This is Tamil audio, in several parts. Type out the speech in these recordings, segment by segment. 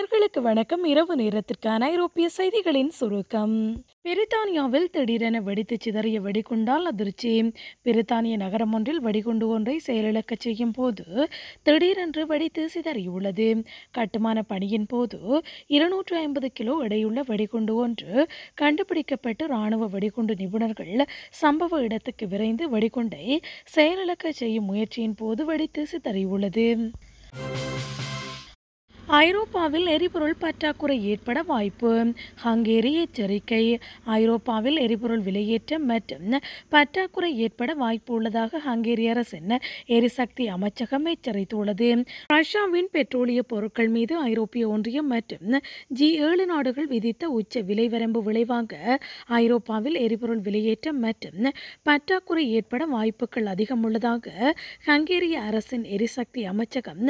நேர்களுக்கு வணக்கம் இரவு நேரத்திற்கான ஐரோப்பிய செய்திகளின் சுருக்கம் பிரித்தானியாவில் திடீரென வெடித்து சிதறிய வெடிகுண்டால் அதிர்ச்சி பிரித்தானிய நகரம் ஒன்றில் வெடிகுண்டு ஒன்றை செயலிழக்க செய்யும் போது திடீரென்று வெடித்து சிதறியுள்ளது கட்டுமான பணியின் போது இருநூற்று ஐம்பது கிலோ எடையுள்ள வெடிகுண்டு ஒன்று கண்டுபிடிக்கப்பட்டு இராணுவ வெடிகுண்டு நிபுணர்கள் சம்பவ இடத்துக்கு விரைந்து வெடிகுண்டை செயலிழக்க செய்யும் முயற்சியின் போது வெடித்து சிதறியுள்ளது ஐரோப்பாவில் எரிபொருள் பற்றாக்குறை ஏற்பட வாய்ப்பு ஹங்கேரி எச்சரிக்கை ஐரோப்பாவில் எரிபொருள் விலையேற்றம் மற்றும் பற்றாக்குறை ஏற்பட வாய்ப்பு உள்ளதாக ஹங்கேரி அரசின் எரிசக்தி அமைச்சகம் எச்சரித்துள்ளது ரஷ்யாவின் பெட்ரோலிய பொருட்கள் மீது ஐரோப்பிய ஒன்றியம் மற்றும் ஜி ஏழு நாடுகள் விதித்த உச்ச விலை வரம்பு விளைவாக ஐரோப்பாவில் எரிபொருள் விலையேற்றம் மற்றும் பற்றாக்குறை ஏற்பட வாய்ப்புகள் அதிகம் உள்ளதாக ஹங்கேரிய அரசின் எரிசக்தி அமைச்சகம்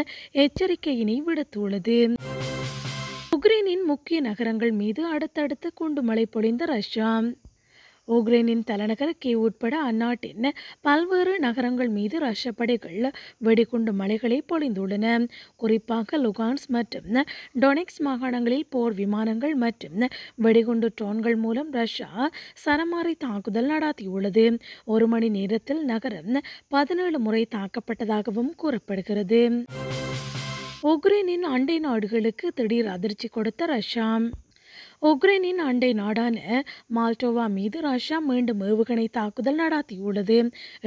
எச்சரிக்கையினை விடுத்துள்ளது வருகிறது உக்ரைனின் முக்கிய நகரங்கள் மீது அடுத்தடுத்து குண்டுமலை பொழிந்த ரஷ்யா உக்ரைனின் தலைநகர் கே உட்பட அந்நாட்டின் பல்வேறு நகரங்கள் மீது ரஷ்ய படைகள் வெடிகுண்டு மலைகளை பொழிந்துள்ளன குறிப்பாக லுகான்ஸ் மற்றும் டொனிக்ஸ் மாகாணங்களில் போர் விமானங்கள் மற்றும் வெடிகுண்டு ட்ரோன்கள் மூலம் ரஷ்யா சரமாரி தாக்குதல் நடாத்தியுள்ளது ஒரு மணி நேரத்தில் நகரம் பதினேழு முறை தாக்கப்பட்டதாகவும் கூறப்படுகிறது உக்ரைனின் அண்டை நாடுகளுக்கு திடீர் அதிர்ச்சி கொடுத்த ரஷ்யா உக்ரைனின் அண்டை நாடான மால்டோவா மீது ரஷ்யா மீண்டும் ஏவுகணை தாக்குதல் நடத்தியுள்ளது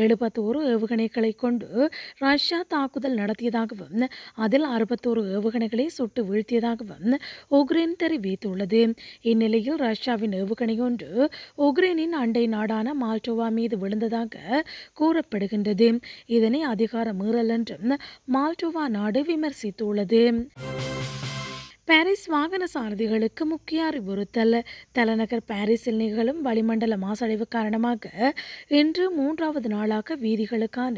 எழுபத்தோரு ஏவுகணைகளை கொண்டு ரஷ்யா தாக்குதல் நடத்தியதாகவும் அதில் அறுபத்தோரு ஏவுகணைகளை சுட்டு வீழ்த்தியதாகவும் உக்ரைன் தெரிவித்துள்ளது இந்நிலையில் ரஷ்யாவின் ஏவுகணை ஒன்று உக்ரைனின் அண்டை நாடான மால்டோவா மீது விழுந்ததாக கூறப்படுகின்றது இதனை அதிகார மீறல் என்றும் மால்டோவா நாடு விமர்சித்துள்ளது பாரிஸ் வாகன சாரதிகளுக்கு முக்கிய அறிவுறுத்தல் தலைநகர் பாரிஸில் நிகழும் வளிமண்டல மாசடைவு காரணமாக இன்று மூன்றாவது நாளாக வீதிகளுக்கான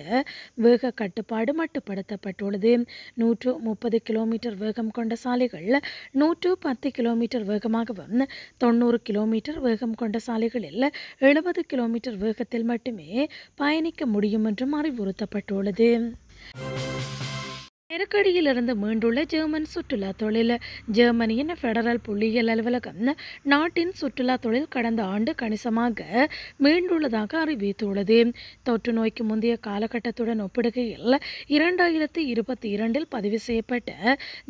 வேக கட்டுப்பாடு மட்டுப்படுத்தப்பட்டுள்ளது நூற்று முப்பது கிலோமீட்டர் வேகம் கொண்ட சாலைகள் நூற்று பத்து கிலோமீட்டர் வேகமாகவும் தொண்ணூறு கிலோமீட்டர் வேகம் கொண்ட சாலைகளில் எழுபது கிலோமீட்டர் வேகத்தில் மட்டுமே பயணிக்க முடியும் என்றும் அறிவுறுத்தப்பட்டுள்ளது நெருக்கடியிலிருந்து மீண்டுள்ள ஜெர்மன் சுற்றுலா தொழில் ஜெர்மனியின் ஃபெடரல் புள்ளியியல் அலுவலகம் நாட்டின் சுற்றுலா தொழில் கடந்த ஆண்டு கணிசமாக மீண்டுள்ளதாக அறிவித்துள்ளது தொற்று நோய்க்கு முந்தைய காலகட்டத்துடன் ஒப்பிடுகையில் இரண்டாயிரத்தி இருபத்தி இரண்டில் பதிவு செய்யப்பட்ட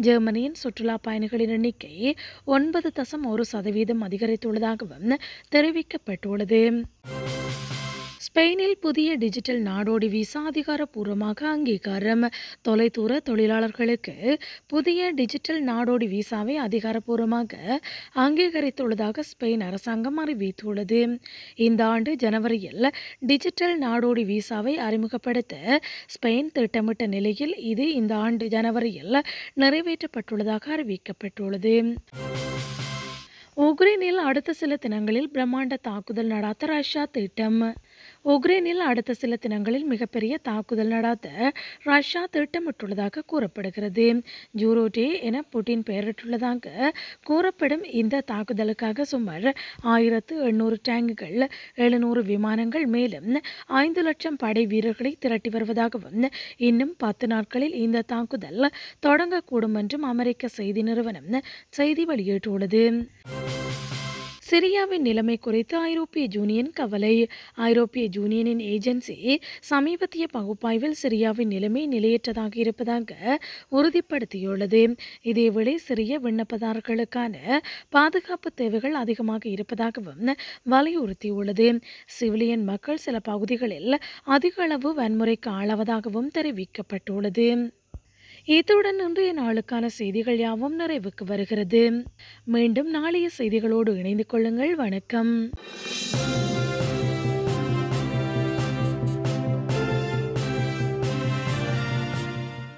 ஜெர்மனியின் சுற்றுலா பயணிகளின் எண்ணிக்கை ஒன்பது தசம் ஒரு சதவீதம் அதிகரித்துள்ளதாகவும் தெரிவிக்கப்பட்டுள்ளது ஸ்பெயினில் புதிய டிஜிட்டல் நாடோடி விசா அதிகாரப்பூர்வமாக அங்கீகாரம் தொலைதூர தொழிலாளர்களுக்கு புதிய டிஜிட்டல் நாடோடி விசாவை அதிகாரப்பூர்வமாக அங்கீகரித்துள்ளதாக ஸ்பெயின் அரசாங்கம் அறிவித்துள்ளது இந்த ஆண்டு ஜனவரியில் டிஜிட்டல் நாடோடி விசாவை அறிமுகப்படுத்த ஸ்பெயின் திட்டமிட்ட நிலையில் இது இந்த ஆண்டு ஜனவரியில் நிறைவேற்றப்பட்டுள்ளதாக அறிவிக்கப்பட்டுள்ளது உக்ரைனில் அடுத்த சில தினங்களில் பிரம்மாண்ட தாக்குதல் நடாத்த ரஷ்யா திட்டம் உக்ரைனில் அடுத்த சில தினங்களில் மிகப்பெரிய தாக்குதல் நடாத்த ரஷ்யா திட்டமிட்டுள்ளதாக கூறப்படுகிறது ஜூரோட்டே என புட்டின் பெயரிட்டுள்ளதாக கூறப்படும் இந்த தாக்குதலுக்காக சுமார் ஆயிரத்து எண்ணூறு டேங்குகள் எழுநூறு விமானங்கள் மேலும் ஐந்து லட்சம் படை வீரர்களை திரட்டி வருவதாகவும் இன்னும் பத்து நாட்களில் இந்த தாக்குதல் தொடங்கக்கூடும் என்றும் அமெரிக்க செய்தி நிறுவனம் செய்தி வெளியிட்டுள்ளது சிரியாவின் நிலைமை குறித்து ஐரோப்பிய ஜூனியன் கவலை ஐரோப்பிய ஜூனியனின் ஏஜென்சி சமீபத்திய பகுப்பாய்வில் சிரியாவின் நிலைமை நிலையற்றதாக இருப்பதாக உறுதிப்படுத்தியுள்ளது இதேவேளை சிறிய விண்ணப்பதாரர்களுக்கான பாதுகாப்பு தேவைகள் அதிகமாக இருப்பதாகவும் வலியுறுத்தியுள்ளது சிவிலியன் மக்கள் சில பகுதிகளில் அதிக அளவு வன்முறைக்கு ஆளாவதாகவும் தெரிவிக்கப்பட்டுள்ளது இத்துடன் இன்றைய நாளுக்கான செய்திகள் யாவும் நிறைவுக்கு வருகிறது மீண்டும் நாளைய செய்திகளோடு இணைந்து கொள்ளுங்கள் வணக்கம்